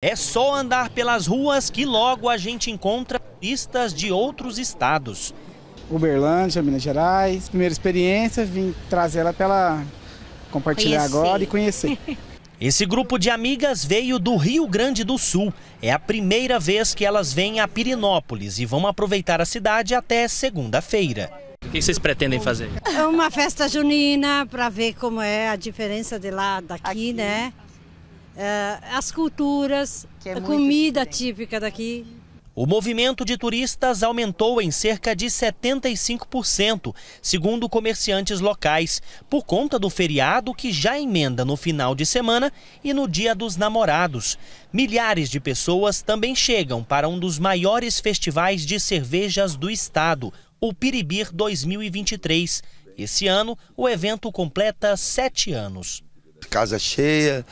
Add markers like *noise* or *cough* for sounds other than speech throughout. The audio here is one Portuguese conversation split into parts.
É só andar pelas ruas que logo a gente encontra turistas de outros estados. Uberlândia, Minas Gerais, primeira experiência, vim trazer ela para compartilhar conhecer. agora e conhecer. *laughs* Esse grupo de amigas veio do Rio Grande do Sul. É a primeira vez que elas vêm a Pirinópolis e vão aproveitar a cidade até segunda-feira. O que vocês pretendem fazer? É uma festa junina para ver como é a diferença de lá daqui, Aqui. né? Eh, as culturas, é a comida diferente. típica daqui. O movimento de turistas aumentou em cerca de 75%, segundo comerciantes locais, por conta do feriado que já emenda no final de semana e no Dia dos Namorados. Milhares de pessoas também chegam para um dos maiores festivais de cervejas do estado, o Piribir 2023. Esse ano, o evento completa sete anos. Casa cheia,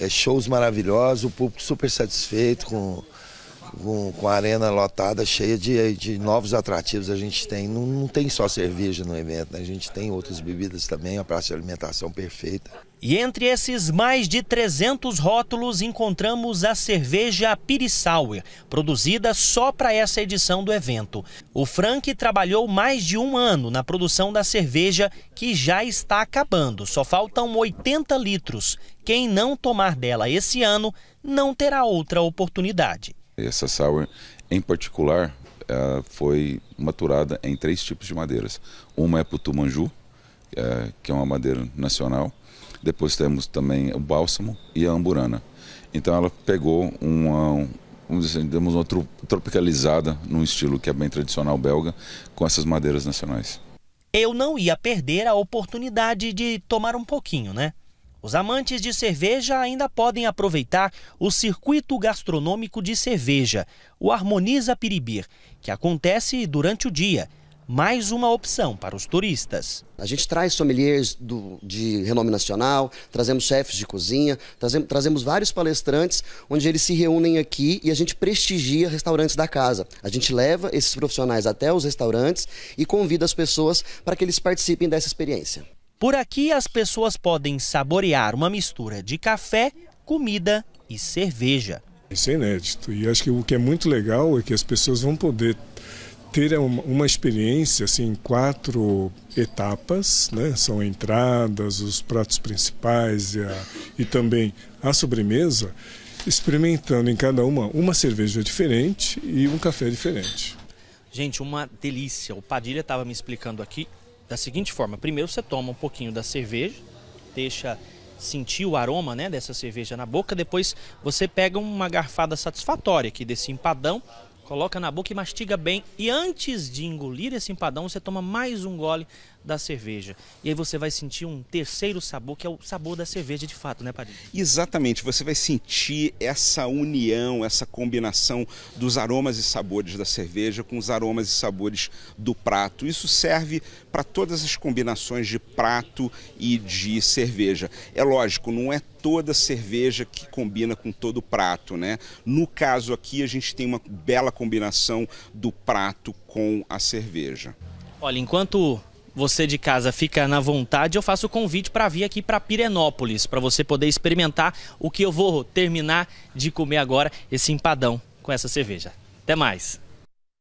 é, shows maravilhosos, o público super satisfeito com com, com, a arena lotada, cheia de, de novos atrativos. A gente tem, não, não tem só cerveja no evento, né? a gente tem outras bebidas também, a praça de alimentação perfeita. E entre esses mais de 300 rótulos encontramos a cerveja Pirisauer, produzida só para essa edição do evento. O Frank trabalhou mais de um ano na produção da cerveja que já está acabando, só faltam 80 litros. Quem não tomar dela esse ano não terá outra oportunidade. Essa sour, em particular, eh, foi maturada em três tipos de madeiras. Uma é Putumanju, eh, que é uma madeira nacional. Depois temos também o bálsamo e a amburana. Então ela pegou uma, vamos dizer, assim, demos uma tropicalizada num estilo que é bem tradicional belga, com essas madeiras nacionais. Eu não ia perder a oportunidade de tomar um pouquinho, né? Os amantes de cerveja ainda podem aproveitar o circuito gastronômico de cerveja, o Harmoniza Piribir, que acontece durante o dia. Mais uma opção para os turistas. A gente traz sommeliers do, de renome nacional, trazemos chefes de cozinha, trazemos, trazemos vários palestrantes, onde eles se reúnem aqui e a gente prestigia restaurantes da casa. A gente leva esses profissionais até os restaurantes e convida as pessoas para que eles participem dessa experiência. Por aqui, as pessoas podem saborear uma mistura de café, comida e cerveja. Isso é inédito. E acho que o que é muito legal é que as pessoas vão poder ter uma, experiência assim, em quatro etapas, né? são entradas, os pratos principais e, a, e também a sobremesa, experimentando em cada uma uma cerveja diferente e um café diferente. Gente, uma delícia. O Padilha estava me explicando aqui da seguinte forma: primeiro você toma um pouquinho da cerveja, deixa sentir o aroma né, dessa cerveja na boca, depois você pega uma garfada satisfatória aqui desse empadão Coloca na boca e mastiga bem. E antes de engolir esse empadão, você toma mais um gole da cerveja. E aí você vai sentir um terceiro sabor, que é o sabor da cerveja de fato, né, Padre? Exatamente. Você vai sentir essa união, essa combinação dos aromas e sabores da cerveja com os aromas e sabores do prato. Isso serve para todas as combinações de prato e de cerveja. É lógico, não é toda cerveja que combina com todo prato, né? No caso aqui, a gente tem uma bela combinação do prato com a cerveja. Olha, enquanto você de casa fica na vontade, eu faço o convite para vir aqui para Pirenópolis, para você poder experimentar o que eu vou terminar de comer agora, esse empadão com essa cerveja. Até mais!